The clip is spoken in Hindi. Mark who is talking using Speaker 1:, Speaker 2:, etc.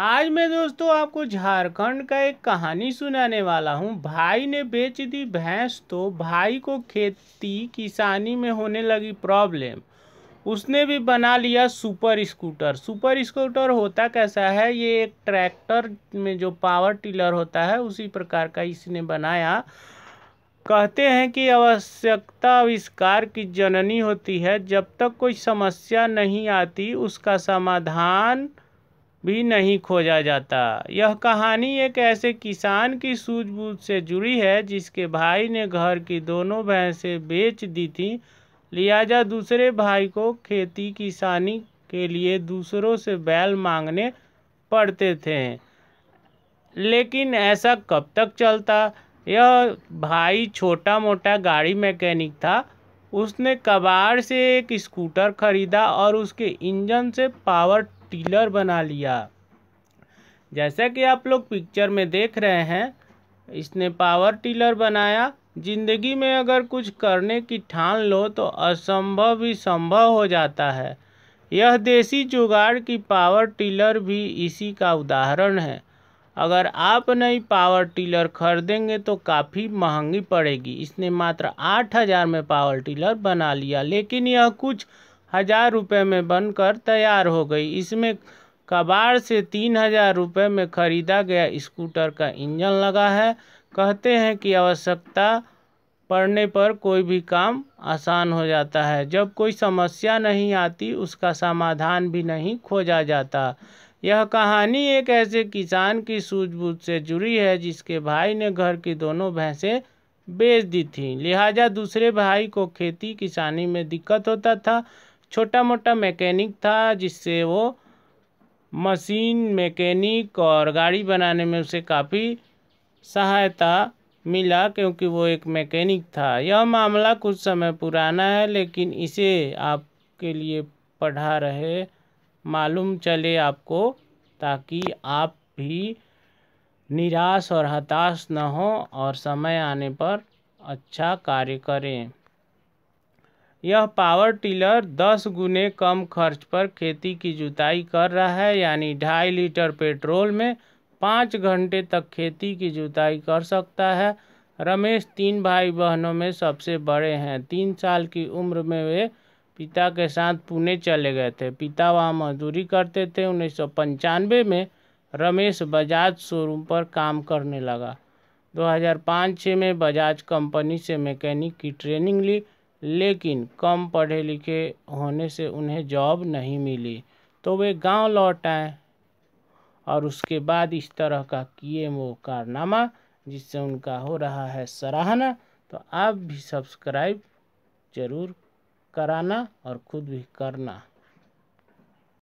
Speaker 1: आज मैं दोस्तों आपको झारखंड का एक कहानी सुनाने वाला हूँ भाई ने बेच दी भैंस तो भाई को खेती किसानी में होने लगी प्रॉब्लम उसने भी बना लिया सुपर स्कूटर सुपर स्कूटर होता कैसा है ये एक ट्रैक्टर में जो पावर टिलर होता है उसी प्रकार का इसने बनाया कहते हैं कि आवश्यकता आविष्कार की जननी होती है जब तक कोई समस्या नहीं आती उसका समाधान भी नहीं खोजा जाता यह कहानी एक ऐसे किसान की सूझबूझ से जुड़ी है जिसके भाई ने घर की दोनों भैंसें बेच दी थीं लिहाजा दूसरे भाई को खेती किसानी के लिए दूसरों से बैल मांगने पड़ते थे लेकिन ऐसा कब तक चलता यह भाई छोटा मोटा गाड़ी मैकेनिक था उसने कबाड़ से एक स्कूटर खरीदा और उसके इंजन से पावर टीलर बना लिया जैसा कि आप लोग पिक्चर में देख रहे हैं इसने पावर टीलर बनाया जिंदगी में अगर कुछ करने की ठान लो तो असंभव भी संभव हो जाता है यह देसी जुगाड़ की पावर टीलर भी इसी का उदाहरण है अगर आप नई पावर टीलर खरीदेंगे तो काफ़ी महंगी पड़ेगी इसने मात्र आठ हज़ार में पावर टीलर बना लिया लेकिन यह कुछ हज़ार रुपये में बनकर तैयार हो गई इसमें कबाड़ से तीन हजार रुपये में खरीदा गया स्कूटर का इंजन लगा है कहते हैं कि आवश्यकता पड़ने पर कोई भी काम आसान हो जाता है जब कोई समस्या नहीं आती उसका समाधान भी नहीं खोजा जाता यह कहानी एक ऐसे किसान की सूझबूझ से जुड़ी है जिसके भाई ने घर की दोनों भैंसें बेच दी थीं लिहाजा दूसरे भाई को खेती किसानी में दिक्कत होता था छोटा मोटा मैकेनिक था जिससे वो मशीन मैकेनिक और गाड़ी बनाने में उसे काफ़ी सहायता मिला क्योंकि वो एक मैकेनिक था यह मामला कुछ समय पुराना है लेकिन इसे आपके लिए पढ़ा रहे मालूम चले आपको ताकि आप भी निराश और हताश न हो और समय आने पर अच्छा कार्य करें यह पावर टिलर दस गुने कम खर्च पर खेती की जुताई कर रहा है यानी ढाई लीटर पेट्रोल में पाँच घंटे तक खेती की जुताई कर सकता है रमेश तीन भाई बहनों में सबसे बड़े हैं तीन साल की उम्र में वे पिता के साथ पुणे चले गए थे पिता वहाँ मजदूरी करते थे उन्नीस में रमेश बजाज शोरूम पर काम करने लगा 2005-6 में बजाज कंपनी से मैकेनिक की ट्रेनिंग ली लेकिन कम पढ़े लिखे होने से उन्हें जॉब नहीं मिली तो वे गांव लौट आए और उसके बाद इस तरह का किए वो कारनामा जिससे उनका हो रहा है सराहना तो आप भी सब्सक्राइब ज़रूर कराना और खुद भी करना